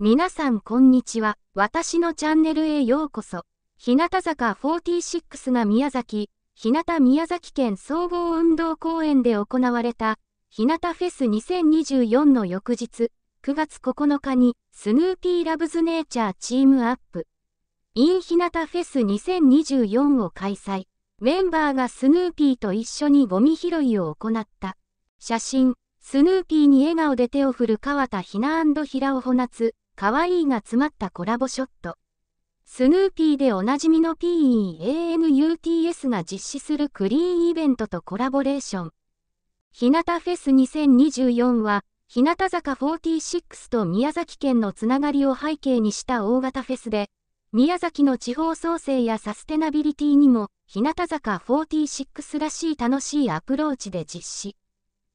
皆さんこんにちは。私のチャンネルへようこそ。日向坂46が宮崎、日向宮崎県総合運動公園で行われた、日向フェス2024の翌日、9月9日に、スヌーピーラブズネイチャーチームアップ、イン日向フェス2024を開催。メンバーがスヌーピーと一緒にゴミ拾いを行った。写真、スヌーピーに笑顔で手を振る川田ひな平尾穂夏、可愛いが詰まったコラボショット。スヌーピーでおなじみの PEANUTS が実施するクリーンイベントとコラボレーション。日向フェス2024は、日向坂46と宮崎県のつながりを背景にした大型フェスで、宮崎の地方創生やサステナビリティにも、日向坂46らしい楽しいアプローチで実施。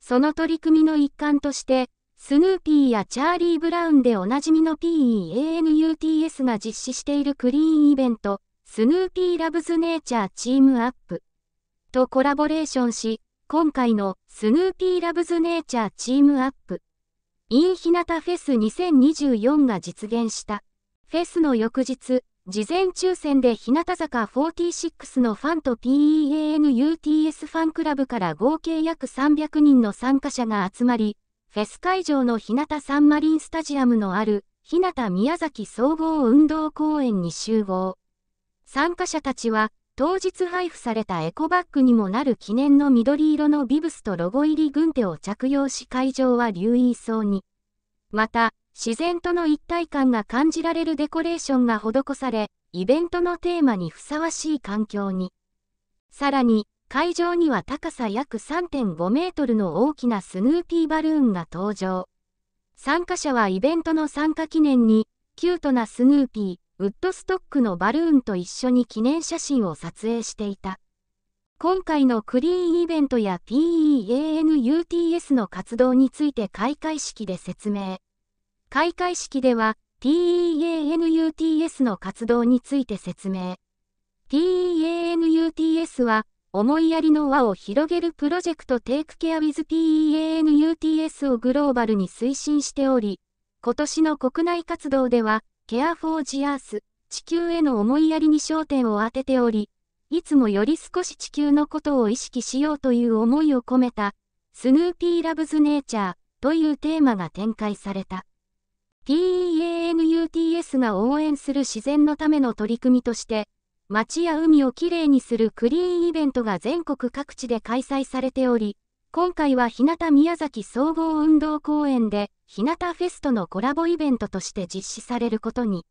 その取り組みの一環として、スヌーピーやチャーリー・ブラウンでおなじみの PEANUTS が実施しているクリーンイベント、スヌーピー・ラブズ・ネイチャー・チーム・アップとコラボレーションし、今回のスヌーピー・ラブズ・ネイチャー・チーム・アップンヒ日向フェス2024が実現した。フェスの翌日、事前抽選で日向坂46のファンと PEANUTS ファンクラブから合計約300人の参加者が集まり、フェス会場の日向サンマリンスタジアムのある日向宮崎総合運動公園に集合。参加者たちは当日配布されたエコバッグにもなる記念の緑色のビブスとロゴ入り軍手を着用し会場は留意層に。また、自然との一体感が感じられるデコレーションが施され、イベントのテーマにふさわしい環境に。さらに、会場には高さ約3.5メートルの大きなスヌーピーバルーンが登場。参加者はイベントの参加記念に、キュートなスヌーピー、ウッドストックのバルーンと一緒に記念写真を撮影していた。今回のクリーンイベントや PEANUTS の活動について開会式で説明。開会式では PEANUTS の活動について説明。PEANUTS は思いやりの輪を広げるプロジェクト Take Care with PEANUTS をグローバルに推進しており、今年の国内活動では、Care for the Earth、地球への思いやりに焦点を当てており、いつもより少し地球のことを意識しようという思いを込めた、スヌーピーラブズネイチャーというテーマが展開された。PEANUTS が応援する自然のための取り組みとして、街や海をきれいにするクリーンイベントが全国各地で開催されており、今回は日向宮崎総合運動公園で、日向フェストのコラボイベントとして実施されることに。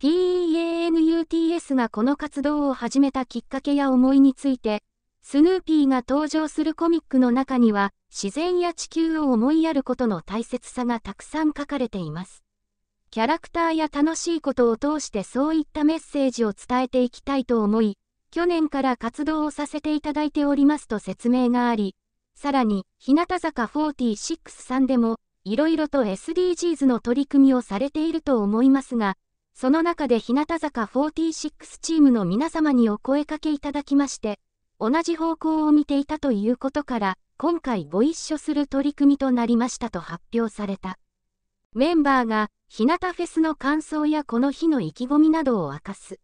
PEANUTS がこの活動を始めたきっかけや思いについて、スヌーピーが登場するコミックの中には、自然や地球を思いやることの大切さがたくさん書かれています。キャラクターや楽しいことを通してそういったメッセージを伝えていきたいと思い、去年から活動をさせていただいておりますと説明があり、さらに、日向坂46さんでも、いろいろと SDGs の取り組みをされていると思いますが、その中で日向坂46チームの皆様にお声かけいただきまして、同じ方向を見ていたということから、今回ご一緒する取り組みとなりましたと発表された。メンバーが日向フェスの感想やこの日の意気込みなどを明かす。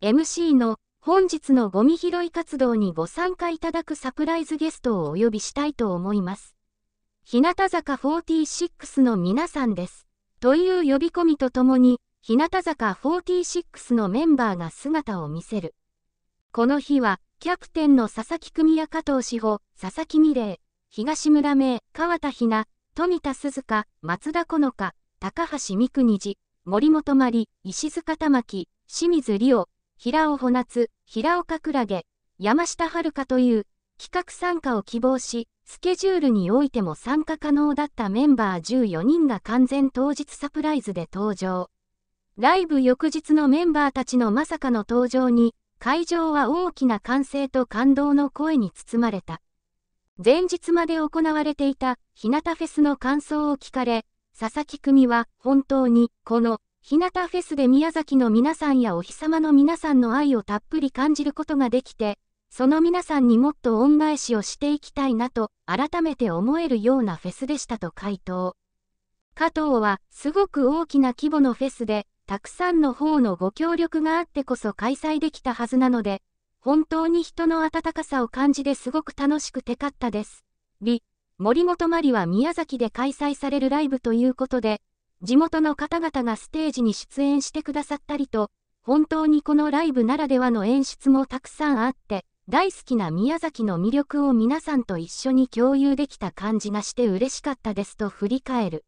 MC の本日のゴミ拾い活動にご参加いただくサプライズゲストをお呼びしたいと思います。日向坂46の皆さんです。という呼び込みとともに、日向坂46のメンバーが姿を見せる。この日は、キャプテンの佐々木久美や加藤志保、佐々木美玲、東村名、川田ひな、富田鈴香、松田好花、高橋三国寺、森本麻里、石塚玉木、清水里央、平尾穂夏、平岡クラゲ、山下遥という企画参加を希望し、スケジュールにおいても参加可能だったメンバー14人が完全当日サプライズで登場。ライブ翌日のメンバーたちのまさかの登場に、会場は大きな歓声と感動の声に包まれた。前日まで行われていた日向フェスの感想を聞かれ、佐々木組は本当にこの日向フェスで宮崎の皆さんやお日様の皆さんの愛をたっぷり感じることができて、その皆さんにもっと恩返しをしていきたいなと改めて思えるようなフェスでしたと回答。加藤はすごく大きな規模のフェスで、たくさんの方のご協力があってこそ開催できたはずなので、本当に人の温かさを感じですごく楽しくてかったです。り、森本まりは宮崎で開催されるライブということで、地元の方々がステージに出演してくださったりと、本当にこのライブならではの演出もたくさんあって、大好きな宮崎の魅力を皆さんと一緒に共有できた感じがして嬉しかったですと振り返る。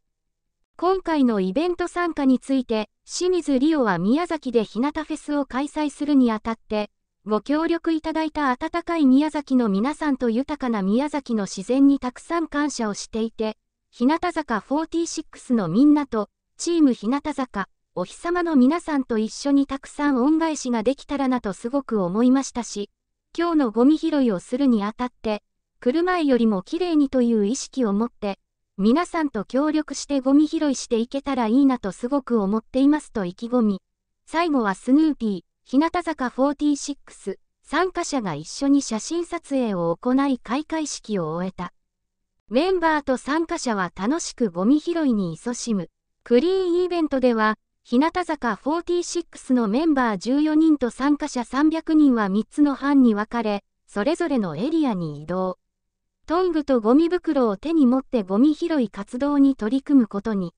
今回のイベント参加について、清水リオは宮崎で日向フェスを開催するにあたって、ご協力いただいた温かい宮崎の皆さんと豊かな宮崎の自然にたくさん感謝をしていて、日向坂46のみんなと、チーム日向坂、お日様の皆さんと一緒にたくさん恩返しができたらなとすごく思いましたし、今日のゴミ拾いをするにあたって、車前よりも綺麗にという意識を持って、皆さんと協力してゴミ拾いしていけたらいいなとすごく思っていますと意気込み、最後はスヌーピー、日向坂46参加者が一緒に写真撮影を行い開会式を終えた。メンバーと参加者は楽しくゴミ拾いに勤しむ。クリーンイベントでは、日向坂46のメンバー14人と参加者300人は3つの班に分かれ、それぞれのエリアに移動。トングとゴミ袋を手に持ってゴミ拾い活動に取り組むことに。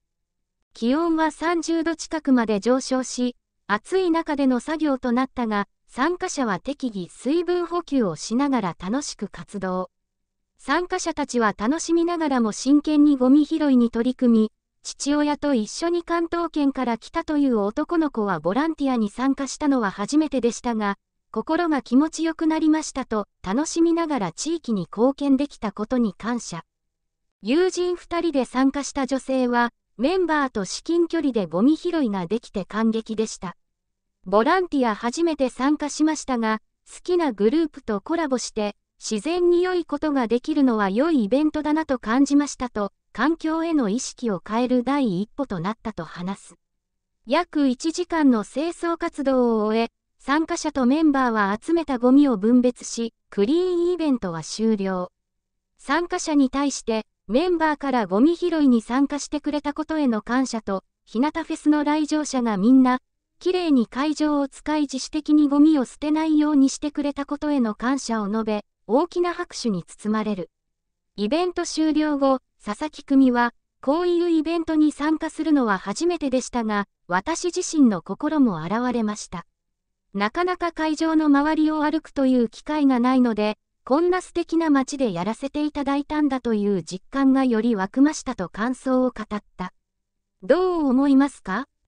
気温は30度近くまで上昇し、暑い中での作業となったが、参加者は適宜水分補給をしながら楽しく活動。参加者たちは楽しみながらも真剣にゴミ拾いに取り組み、父親と一緒に関東圏から来たという男の子はボランティアに参加したのは初めてでしたが、心が気持ちよくなりましたと、楽しみながら地域に貢献できたことに感謝。友人2人で参加した女性は、メンバーと至近距離でゴミ拾いができて感激でした。ボランティア初めて参加しましたが、好きなグループとコラボして、自然に良いことができるのは良いイベントだなと感じましたと、環境への意識を変える第一歩となったと話す。約1時間の清掃活動を終え、参加者とメンバーは集めたゴミを分別し、クリーンイベントは終了。参加者に対して、メンバーからゴミ拾いに参加してくれたことへの感謝と、日向フェスの来場者がみんな、きれいに会場を使い自主的にゴミを捨てないようにしてくれたことへの感謝を述べ、大きな拍手に包まれる。イベント終了後、佐々木組は、こういうイベントに参加するのは初めてでしたが、私自身の心も現れました。なかなか会場の周りを歩くという機会がないので、こんな素敵な街でやらせていただいたんだという実感がより湧くましたと感想を語った。どう思いますか